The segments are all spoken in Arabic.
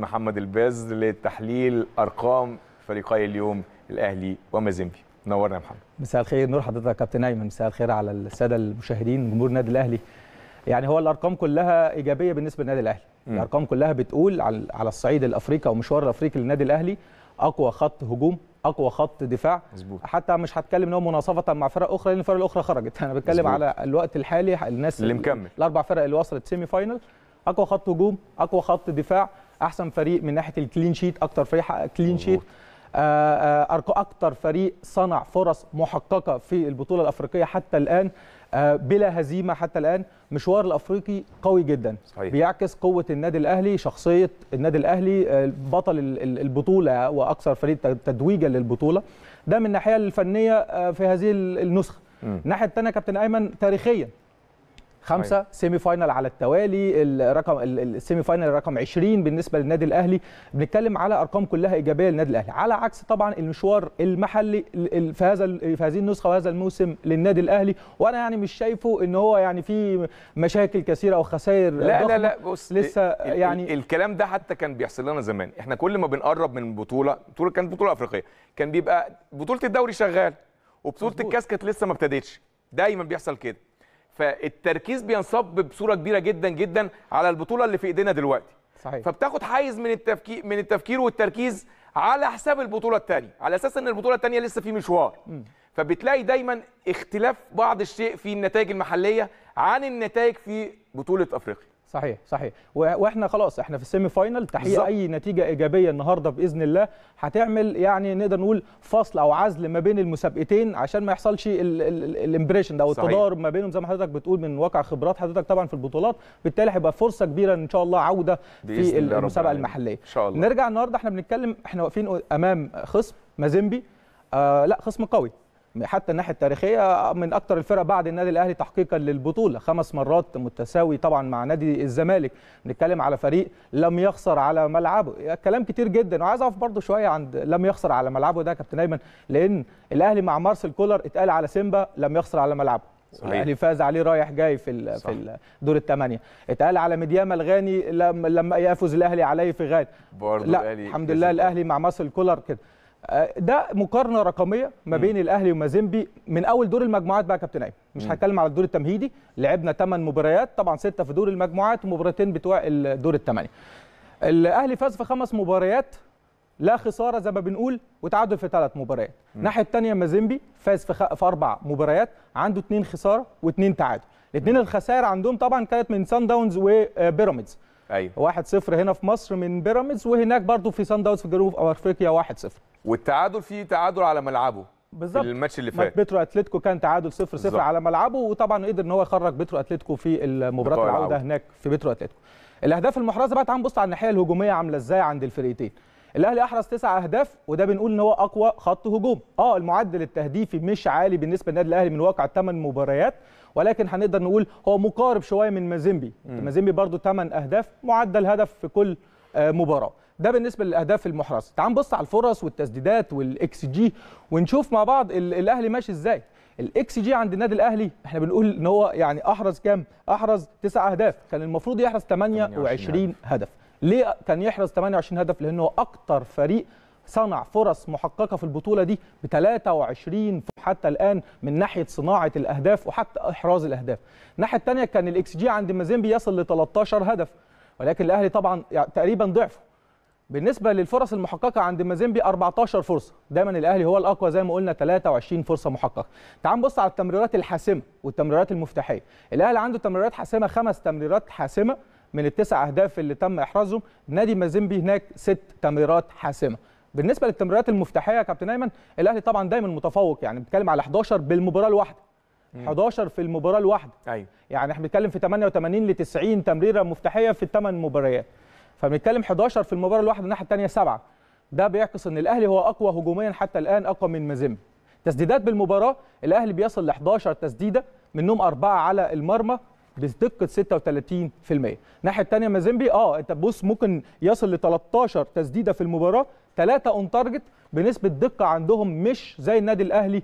محمد الباز لتحليل ارقام فريقي اليوم الاهلي ومازنبي نورنا يا محمد مساء الخير نور حضرتك يا كابتن ايمن مساء الخير على الساده المشاهدين جمهور النادي الاهلي يعني هو الارقام كلها ايجابيه بالنسبه للنادي الاهلي م. الارقام كلها بتقول على الصعيد الافريقي او الافريقي للنادي الاهلي اقوى خط هجوم اقوى خط دفاع مزبوط. حتى مش هتكلم ان هو مناصفه مع فرق اخرى لان الفرق الاخرى خرجت انا بتكلم مزبوط. على الوقت الحالي الناس اللي مكمل الاربع فرق اللي وصلت سيمي فاينل اقوى خط هجوم اقوى خط دفاع احسن فريق من ناحيه الكلين شيت اكتر فريق حقق كلين شيت اكتر فريق صنع فرص محققه في البطوله الافريقيه حتى الان آه، بلا هزيمه حتى الان مشوار الافريقي قوي جدا صحيح. بيعكس قوه النادي الاهلي شخصيه النادي الاهلي آه، بطل البطوله واكثر فريق تتويجا للبطوله ده من الناحيه الفنيه آه، في هذه النسخه الناحيه الثانيه كابتن ايمن تاريخيا خمسه أيوة. سيمي فاينل على التوالي الرقم السيمي فاينل رقم 20 بالنسبه للنادي الاهلي بنتكلم على ارقام كلها ايجابيه للنادي الاهلي على عكس طبعا المشوار المحلي في هذا في هذه النسخه وهذا الموسم للنادي الاهلي وانا يعني مش شايفه ان هو يعني في مشاكل كثيره او خسائر لا لا لا بص لسه يعني الكلام ده حتى كان بيحصل لنا زمان احنا كل ما بنقرب من بطوله بطوله كانت بطوله افريقيه كان بيبقى بطوله الدوري شغال وبطوله الكاس كانت لسه ما ابتدتش دايما بيحصل كده فالتركيز بينصب بصوره كبيره جدا جدا على البطوله اللي في ايدينا دلوقتي صحيح. فبتاخد حيز من التفكير من التفكير والتركيز على حساب البطوله الثانيه على اساس ان البطوله الثانيه لسه في مشوار م. فبتلاقي دايما اختلاف بعض الشيء في النتائج المحليه عن النتائج في بطوله افريقيا صحيح صحيح واحنا خلاص احنا في السيمي فاينل تحقيق اي نتيجه ايجابيه النهارده باذن الله هتعمل يعني نقدر نقول فصل او عزل ما بين المسابقتين عشان ما يحصلش الامبريشن ده او التضارب ما بينهم زي ما حضرتك بتقول من واقع خبرات حضرتك طبعا في البطولات بالتالي هيبقى فرصه كبيره ان شاء الله عوده في المسابقه المحليه ان شاء الله نرجع النهارده احنا بنتكلم احنا واقفين امام خصم مازيمبي آه لا خصم قوي حتى الناحيه التاريخيه من اكثر الفرق بعد النادي الاهلي تحقيقا للبطوله خمس مرات متساوي طبعا مع نادي الزمالك بنتكلم على فريق لم يخسر على ملعبه كلام كتير جدا وعايز اقف برضه شويه عند لم يخسر على ملعبه ده كابتن ايمن لان الاهلي مع مارسيل كولر اتقال على سيمبا لم يخسر على ملعبه الاهلي فاز عليه رايح جاي في صح. في دور الثمانيه اتقال على مديام الغاني لما يفوز الاهلي عليه في غانا لا الحمد لله الاهلي مع مارسيل كولر كده آه، ده مقارنه رقميه ما بين الاهلي ومازيمبي من اول دور المجموعات بقى يا كابتن ايمن مش هتكلم على الدور التمهيدي لعبنا 8 مباريات طبعا 6 في دور المجموعات ومباراتين بتوع الدور الثمانيه الاهلي فاز في خمس مباريات لا خساره زي ما بنقول وتعادل في ثلاث مباريات الناحيه الثانيه مازيمبي فاز في, خ... في اربع مباريات عنده اثنين خساره واثنين تعادل الاثنين الخسائر عندهم طبعا كانت من سان داونز وبيراميدز ايوه 1-0 هنا في مصر من بيراميدز وهناك برضو في سان داونز في جنوب افريقيا 1-0 والتعادل فيه تعادل على ملعبه بالظبط الماتش اللي فات بترو اتلتيكو كان تعادل 0 0 على ملعبه وطبعا قدر ان هو يخرج بترو اتلتيكو في مباراه العوده هناك في بترو اتلتيكو الاهداف المحرزه بقى تعال نبص على الناحيه الهجوميه عامله ازاي عند الفرقتين الاهلي احرز تسع اهداف وده بنقول ان هو اقوى خط هجوم اه المعدل التهديفي مش عالي بالنسبه للنادي الاهلي من واقع ثمان مباريات ولكن هنقدر نقول هو مقارب شويه من مازيمبي مازيمبي برده ثمان اهداف معدل هدف في كل آه، مباراه ده بالنسبه للاهداف المحرزه تعال نبص على الفرص والتسديدات والاكس جي ونشوف مع بعض الاهلي ماشي ازاي الاكس جي عند النادي الاهلي احنا بنقول ان هو يعني احرز كام احرز 9 اهداف كان المفروض يحرز 28 هدف ليه كان يحرز 28 هدف لان هو اكتر فريق صنع فرص محققه في البطوله دي ب 23 حتى الان من ناحيه صناعه الاهداف وحتى احراز الاهداف الناحيه الثانيه كان الاكس جي عند مازيمبي يصل ل 13 هدف ولكن الاهلي طبعا يعني تقريبا ضعفه بالنسبه للفرص المحققه عند مازيمبي 14 فرصه دايما الاهلي هو الاقوى زي ما قلنا 23 فرصه محققه تعال نبص على التمريرات الحاسمه والتمريرات المفتاحيه الاهلي عنده تمريرات حاسمه خمس تمريرات حاسمه من التسع اهداف اللي تم احرازهم نادي مازيمبي هناك ست تمريرات حاسمه بالنسبه للتمريرات المفتاحيه يا كابتن ايمن الاهلي طبعا دايما متفوق يعني بنتكلم على 11 بالمباراه الواحده 11 في المباراه الواحده ايوه يعني احنا بنتكلم في 88 ل 90 تمريره مفتاحيه في الثمان مباريات فبنتكلم 11 في المباراه الواحده الناحيه الثانيه سبعه ده بيعكس ان الاهلي هو اقوى هجوميا حتى الان اقوى من مازيمبي تسديدات بالمباراه الاهلي بيصل ل 11 تسديده منهم اربعه على المرمى بدقه 36% الناحيه الثانيه مازيمبي اه انت بص ممكن يصل ل 13 تسديده في المباراه ثلاثه اون تارجت بنسبه دقه عندهم مش زي النادي الاهلي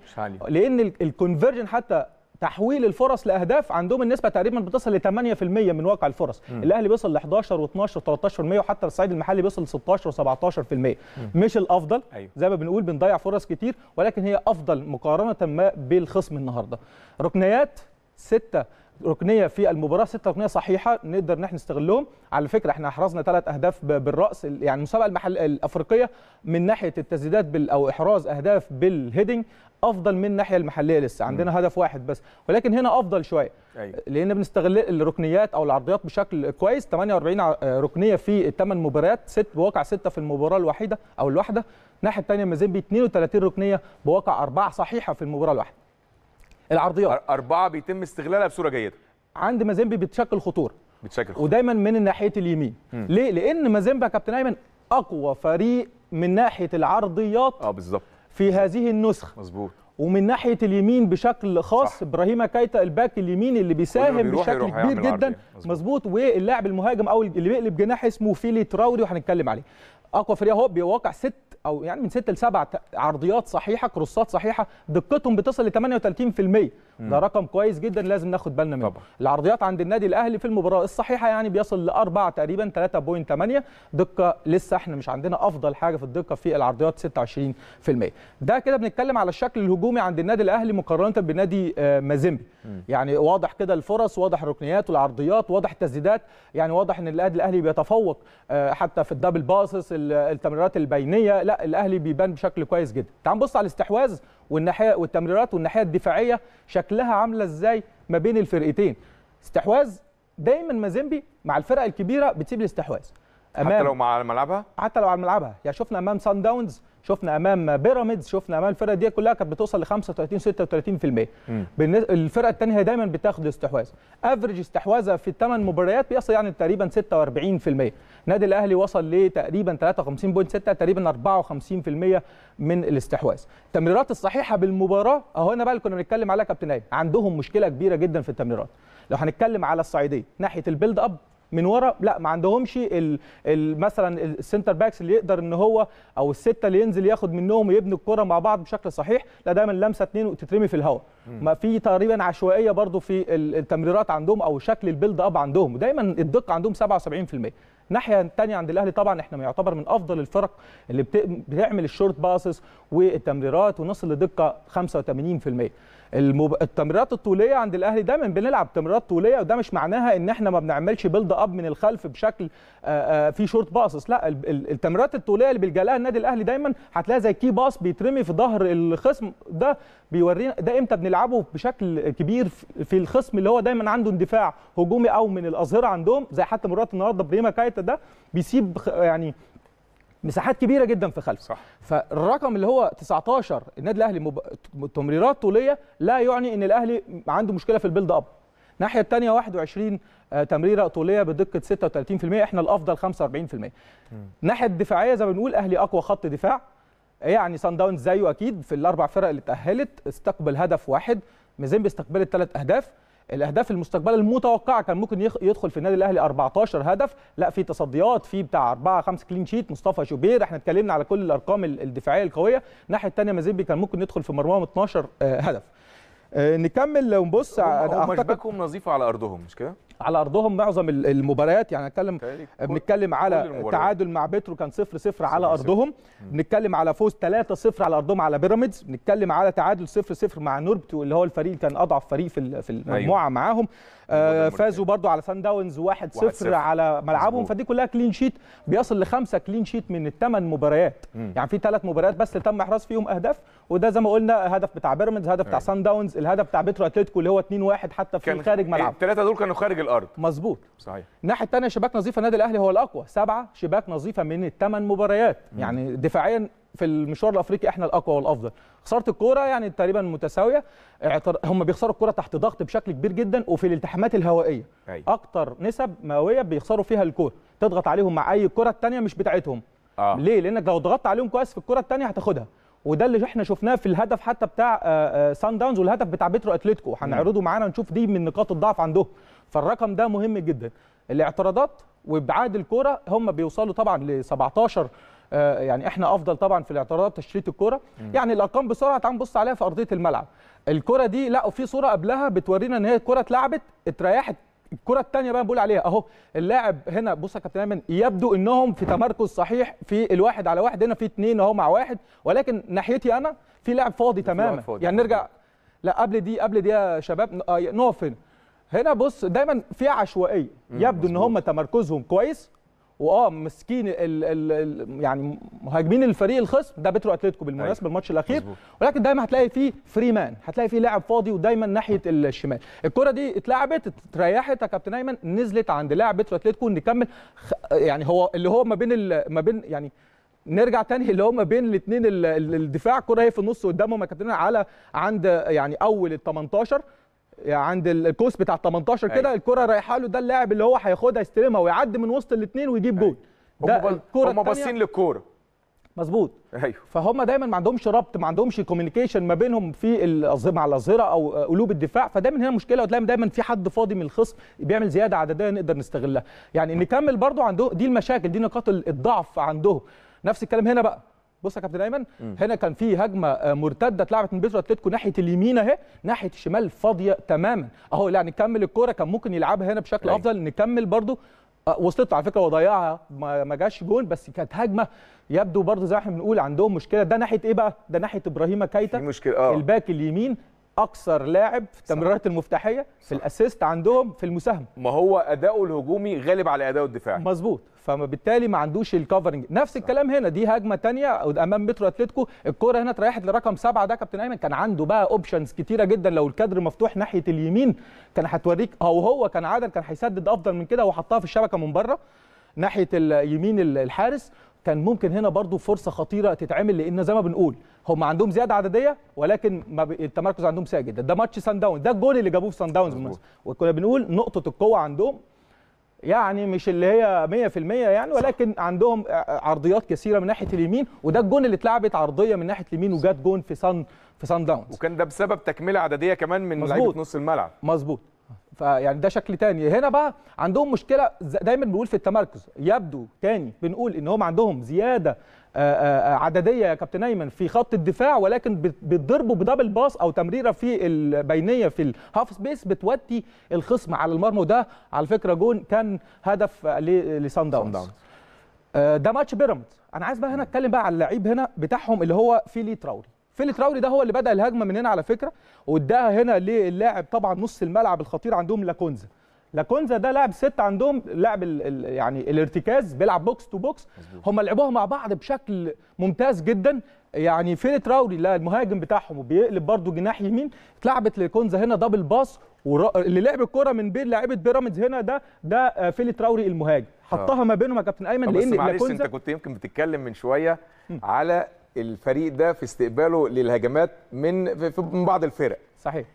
لان الكونفرجن حتى تحويل الفرص لاهداف عندهم النسبه تقريبا بتصل ل 8% من واقع الفرص م. الاهلي بيوصل ل 11 و12 و13% وحتى الصعيد المحلي بيوصل ل 16 و17% مش الافضل أيوه. زي ما بنقول بنضيع فرص كتير ولكن هي افضل مقارنه ما بالخصم النهارده ركنيات 6 ركنيه في المباراه سته ركنيه صحيحه نقدر ان احنا نستغلهم على فكره احنا احرزنا ثلاث اهداف بالراس يعني المسابقه المحل الافريقيه من ناحيه التسديدات بال... او احراز اهداف بالهيدنج افضل من الناحيه المحليه لسه عندنا هدف واحد بس ولكن هنا افضل شويه أيوة. لان بنستغل الركنيات او العرضيات بشكل كويس 48 ركنيه في الثمان مباريات ست بواقع سته في المباراه الوحيده او الواحده الناحيه الثانيه مازيمبي 32 ركنيه بواقع اربعه صحيحه في المباراه الواحده العرضيات اربعه بيتم استغلالها بصوره جيده عند مازيمبي بتشكل خطوره بتشكل خطوره ودايما من ناحيه اليمين م. ليه لان مازيمبي يا كابتن ايمن اقوى فريق من ناحيه العرضيات اه بالظبط في هذه النسخه مظبوط ومن ناحيه اليمين بشكل خاص ابراهيم كايتا الباك اليمين اللي بيساهم بشكل كبير جدا مظبوط واللاعب المهاجم او اللي بيقلب جناح اسمه فيلي تراوري وهنتكلم عليه اقوى فريق اهو بيواقع ست او يعني من 6 ل 7 عرضيات صحيحه كروسات صحيحه دقتهم بتصل ل 38% ده رقم كويس جدا لازم ناخد بالنا منه طبعا. العرضيات عند النادي الاهلي في المباراه الصحيحه يعني بيصل ل 4 تقريبا 3.8 دقه لسه احنا مش عندنا افضل حاجه في الدقه في العرضيات 26% ده كده بنتكلم على الشكل الهجومي عند النادي الاهلي مقارنه بنادي آه، مازيمبي يعني واضح كده الفرص واضح الركنيات والعرضيات واضح التسديدات يعني واضح ان النادي الاهلي بيتفوق آه، حتى في الدبل باسس التمريرات البينيه لا الاهلي بيبان بشكل كويس جدا تعال نبص على الاستحواذ والناحيه والتمريرات والناحيه الدفاعيه شكلها عامله ازاي ما بين الفرقتين استحواذ دايما مازيمبي مع الفرق الكبيره بتسيب الاستحواذ امام حتى لو مع ملعبها حتى لو على ملعبها يعني شفنا امام سان داونز شفنا امام بيراميدز شفنا امام الفرق دي كلها كانت بتوصل ل 35 36% الفرق الفرقه الثانيه هي دايما بتاخد استحواذ افريج استحواذها في الثمان مباريات بيصل يعني تقريبا 46% نادي الاهلي وصل لتقريبا 53.6 تقريبا 54% من الاستحواذ التمريرات الصحيحه بالمباراه اهو هنا بقى اللي كنا بنتكلم عليها كابتن عندهم مشكله كبيره جدا في التمريرات لو هنتكلم على الصعيديه ناحيه البيلد اب من ورا لا ما عندهمش مثلا السنتر باكس اللي يقدر ان هو او السته اللي ينزل ياخد منهم ويبني الكره مع بعض بشكل صحيح لا دايما لمسه اثنين وتترمي في الهواء ما في تقريبا عشوائيه برضو في التمريرات عندهم او شكل البيلد اب عندهم دايما الدقه عندهم 77% الناحيه الثانيه عند الاهلي طبعا احنا يعتبر من افضل الفرق اللي بتعمل الشورت باسس والتمريرات ونصل لدقه 85% المب... التمريرات الطوليه عند الاهلي دايما بنلعب تمريرات طوليه وده مش معناها ان احنا ما بنعملش بيلد اب من الخلف بشكل في شورت باصص لا التمريرات الطوليه اللي بيلجا لها النادي الاهلي دايما هتلاقي زي كي باص بيترمي في ظهر الخصم ده بيورينا ده امتى بنلعبه بشكل كبير في الخصم اللي هو دايما عنده اندفاع هجومي او من الاظهره عندهم زي حتى مرات النهارده بريما كايتا ده بيسيب يعني مساحات كبيره جدا في خلفه صح. فالرقم اللي هو 19 النادي الاهلي مب... تمريرات طوليه لا يعني ان الاهلي عنده مشكله في البيلد اب الناحيه الثانيه 21 آه، تمريره طوليه بدقه 36% احنا الافضل 45% الناحيه الدفاعيه زي ما بنقول اهلي اقوى خط دفاع يعني سان داونز زيه اكيد في الاربع فرق اللي تاهلت استقبل هدف واحد مازين استقبلت ثلاث اهداف الاهداف المستقبله المتوقعه كان ممكن يدخل في النادي الاهلي 14 هدف لا في تصديات في بتاع 4 5 كلين شيت مصطفى شوبير احنا اتكلمنا على كل الارقام الدفاعيه القويه الناحيه الثانيه مازيمبي كان ممكن يدخل في مرماهم 12 هدف آه، نكمل ونبص هم اعتقد نظيفه على ارضهم مش كده على ارضهم معظم المباريات يعني هنتكلم بنتكلم على تعادل مع بيترو كان 0 0 على ارضهم بنتكلم على فوز 3 0 على ارضهم على بيراميدز بنتكلم على تعادل 0 0 مع نوربتو اللي هو الفريق كان اضعف فريق في في أيوه. المجموعه أيوه. معاهم آه فازوا برضو على سان داونز 1 0 على ملعبهم فدي كلها كلين شيت بيصل لخمسه كلين شيت من الثمان مباريات م. يعني في ثلاث مباريات بس اللي تم احراز فيهم اهداف وده زي ما قلنا هدف بتاع بيراميدز هدف بتاع أيوه. سان داونز الهدف بتاع بيترو اتلتيكو اللي هو 2 1 حتى في خارج ملعب الثلاثه دول كانوا خارج الارض مظبوط صحيح الناحيه الثانيه شباك نظيفه النادي الاهلي هو الاقوى سبعه شباك نظيفه من الثمان مباريات مم. يعني دفاعيا في المشوار الافريقي احنا الاقوى والافضل خساره الكوره يعني تقريبا متساويه هم بيخسروا الكوره تحت ضغط بشكل كبير جدا وفي الالتحامات الهوائيه أي. اكتر نسب مئويه بيخسروا فيها الكوره تضغط عليهم مع اي كره الثانيه مش بتاعتهم آه. ليه لانك لو ضغطت عليهم كويس في الكره الثانيه هتاخدها وده اللي احنا شفناه في الهدف حتى بتاع سان آه، داونز آه، والهدف بتاع بيترو اتلتيكو نعم. هنعرضه معانا نشوف دي من نقاط الضعف عندهم فالرقم ده مهم جدا الاعتراضات وابعاد الكره هم بيوصلوا طبعا ل 17 آه، يعني احنا افضل طبعا في الاعتراضات تشتيت الكره يعني الارقام بسرعه تعال نبص عليها في ارضيه الملعب الكره دي لا في صوره قبلها بتورينا ان هي الكره اتلعبت اتريحت الكره الثانيه بقى بقول عليها اهو اللاعب هنا بص يا كابتن ايمن يبدو انهم في تمركز صحيح في الواحد على واحد هنا في اثنين اهو مع واحد ولكن ناحيتي انا في لاعب فاضي تماما فاضي. يعني نرجع لا قبل دي قبل دي يا شباب آه، نقف هنا هنا بص دايما في عشوائيه يبدو ان هم تمركزهم كويس واه مسكين ال ال يعني مهاجمين الفريق الخصم ده بترو اتلتيكو بالمناسبه أيوه. الماتش الاخير مزبوط. ولكن دايما هتلاقي فيه فري مان هتلاقي فيه لاعب فاضي ودايما ناحيه الشمال الكره دي اتلعبت اتريحت يا كابتن ايمن نزلت عند لاعب بترو اتلتيكو نكمل يعني هو اللي هو ما بين ما بين يعني نرجع تاني اللي هو ما بين الاثنين الدفاع الكره هي في النص قدامهم يا كابتن على عند يعني اول ال 18 يعني عند الكوس بتاع 18 كده أيوة. الكره رايحه له ده اللاعب اللي هو هياخدها يستلمها ويعدي من وسط الاثنين ويجيب أيوة. جول ده الكره هم باصين للكوره مظبوط ايوه فهم دايما ما عندهمش ربط ما عندهمش كوميونيكيشن ما بينهم في مع الاظهره او قلوب الدفاع فدايما هنا مشكله وتلاقي دايما في حد فاضي من الخصم بيعمل زياده عدديه نقدر نستغلها يعني نكمل برضو عندهم دي المشاكل دي نقاط الضعف عندهم نفس الكلام هنا بقى بص يا كابتن ايمن هنا كان في هجمه آه، مرتده اتلعبت من بيترو اتلتيكو ناحيه اليمين اهي ناحيه الشمال فاضيه تماما اهو يعني نكمل الكوره كان ممكن يلعبها هنا بشكل أي. أيوة. افضل نكمل برده آه، وصلت على فكره وضيعها ما جاش جون بس كانت هجمه يبدو برضه زي ما احنا بنقول عندهم مشكله ده ناحيه ايه بقى؟ ده ناحيه ابراهيم كايتا مشكله اه الباك اليمين اكثر لاعب في التمريرات المفتاحيه في الاسيست عندهم في المساهمه ما هو اداؤه الهجومي غالب على اداؤه الدفاعي مظبوط فما بالتالي ما عندوش الكفرنج نفس الكلام هنا دي هجمه ثانيه امام مترو اتلتيكو الكوره هنا اتريحت لرقم سبعه ده كابتن ايمن كان عنده بقى اوبشنز كتيره جدا لو الكادر مفتوح ناحيه اليمين كان هتوريك او هو كان عادل كان هيسدد افضل من كده وحطها في الشبكه من بره ناحيه اليمين الحارس كان ممكن هنا برضو فرصه خطيره تتعمل لان زي ما بنقول هم عندهم زياده عدديه ولكن ما ب... التمركز عندهم سيء جدا ده ماتش سان داونز ده الجول اللي جابوه في سان داونز وكنا بنقول نقطه القوه عندهم يعني مش اللي هي 100% يعني ولكن صح. عندهم عرضيات كثيره من ناحيه اليمين وده الجون اللي اتلعبت عرضيه من ناحيه اليمين وجات جون في صن في صن داونز وكان ده بسبب تكمله عدديه كمان من لعيبه نص الملعب مظبوط فيعني ده شكل تاني هنا بقى عندهم مشكله دايما بنقول في التمركز يبدو تاني بنقول ان هم عندهم زياده آه، آه، آه، عدديه يا كابتن ايمن في خط الدفاع ولكن بتضربه بدبل باص او تمريره في البينيه في الهاف سبيس بتودي الخصم على المرمى وده على فكره جون كان هدف لسان داونز ده ماتش بيراميدز انا عايز بقى هنا اتكلم بقى على اللعيب هنا بتاعهم اللي هو فيلي تراوري فيلي تراوري ده هو اللي بدا الهجمه من هنا على فكره واداها هنا للاعب طبعا نص الملعب الخطير عندهم لاكونزا لاكونزا ده لاعب ست عندهم لاعب يعني الارتكاز بيلعب بوكس تو بوكس هم لعبوها مع بعض بشكل ممتاز جدا يعني فيلي تراوري المهاجم بتاعهم وبيقلب برده جناح يمين اتلعبت لكونزا هنا دبل باص واللي لعب الكوره من بين لاعيبه بيراميدز هنا ده ده فيلي تراوري المهاجم آه. حطها ما بينهم يا كابتن ايمن لان بس معلش انت كنت يمكن بتتكلم من شويه على الفريق ده في استقباله للهجمات من من بعض الفرق صحيح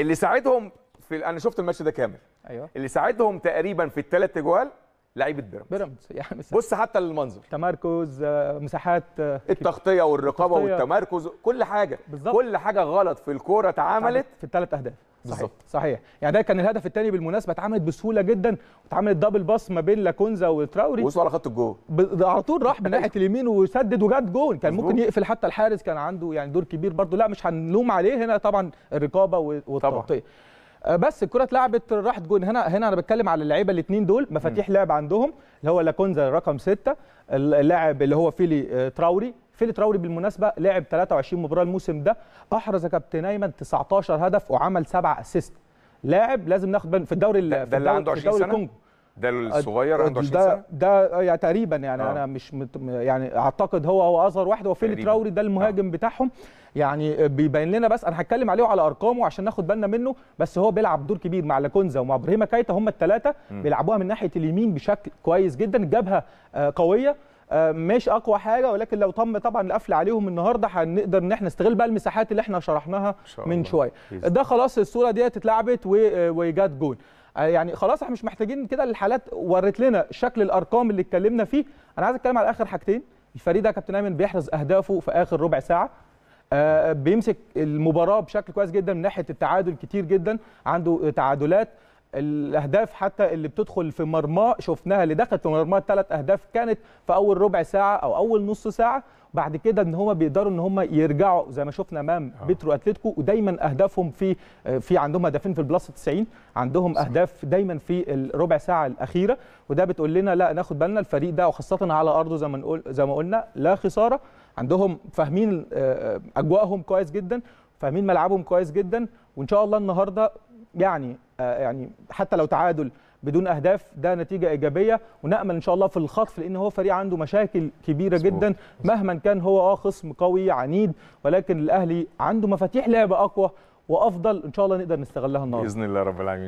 اللي ساعدهم في انا شفت الماتش ده كامل ايوه اللي ساعدهم تقريبا في الثلاث اجوال لعيبه بيراميدز بيراميدز يعني بص حتى للمنظر تمركز آه، مساحات آه، التغطيه والرقابه التغطية. والتمركز كل حاجه بالزبط. كل حاجه غلط في الكوره اتعملت في الثلاث اهداف بالظبط صحيح يعني ده كان الهدف الثاني بالمناسبه اتعملت بسهوله جدا واتعملت دبل باص ما بين لاكونزا وتراوري وصل على خط الجول ب... على طول راح من أيوة. ناحيه اليمين وسدد وجات جول كان ممكن يقفل حتى الحارس كان عنده يعني دور كبير برضه لا مش هنلوم عليه هنا طبعا الرقابه والتغطيه طبعا. آه، بس الكره اتلعبت راحت جون هنا هنا انا بتكلم على اللعيبه الاثنين دول مفاتيح لعب عندهم اللي هو لاكونزا رقم ستة اللاعب اللي هو فيلي آه، تراوري فيلي تراوري بالمناسبه لعب 23 مباراه الموسم ده احرز كابتن ايمن 19 هدف وعمل سبعه اسيست لاعب لازم ناخد بالنا في الدوري ده اللي عنده 20 سنه ده الصغير عنده 20 سنه ده يعني تقريبا يعني آه. انا مش مت يعني اعتقد هو هو اصغر واحد هو فيلي تراوري ده المهاجم آه. بتاعهم يعني بيبين لنا بس انا هتكلم عليه وعلى ارقامه عشان ناخد بالنا منه بس هو بيلعب دور كبير مع لاكونزا ومع ابراهيم كايتا هم الثلاثه بيلعبوها من ناحيه اليمين بشكل كويس جدا الجبهه آه، قويه آه، مش اقوى حاجه ولكن لو تم طبعا القفل عليهم النهارده هنقدر ان احنا نستغل بقى المساحات اللي احنا شرحناها من شويه ده خلاص الصوره ديت اتلعبت وجت جون آه، يعني خلاص احنا مش محتاجين كده الحالات ورت لنا شكل الارقام اللي اتكلمنا فيه انا عايز اتكلم على اخر حاجتين الفريق ده كابتن ايمن بيحرز اهدافه في اخر ربع ساعه آه، بيمسك المباراه بشكل كويس جدا من ناحيه التعادل كتير جدا عنده تعادلات الاهداف حتى اللي بتدخل في مرماه شفناها اللي دخلت في مرماه ثلاث اهداف كانت في اول ربع ساعه او اول نص ساعه بعد كده ان هم بيقدروا ان هم يرجعوا زي ما شفنا امام آه. بترو اتلتيكو ودايما اهدافهم في آه، في عندهم هدفين في البلس 90 عندهم صح. اهداف دايما في الربع ساعه الاخيره وده بتقول لنا لا ناخد بالنا الفريق ده وخاصه على ارضه زي ما نقول زي ما قلنا لا خساره عندهم فاهمين آه، اجواءهم كويس جدا فاهمين ملعبهم كويس جدا وان شاء الله النهارده يعني يعني حتى لو تعادل بدون اهداف ده نتيجه ايجابيه ونامل ان شاء الله في الخطف لان هو فريق عنده مشاكل كبيره صحيح. جدا مهما كان هو اه خصم قوي عنيد ولكن الاهلي عنده مفاتيح لعب اقوى وافضل ان شاء الله نقدر نستغلها النهارده باذن الله رب العالمين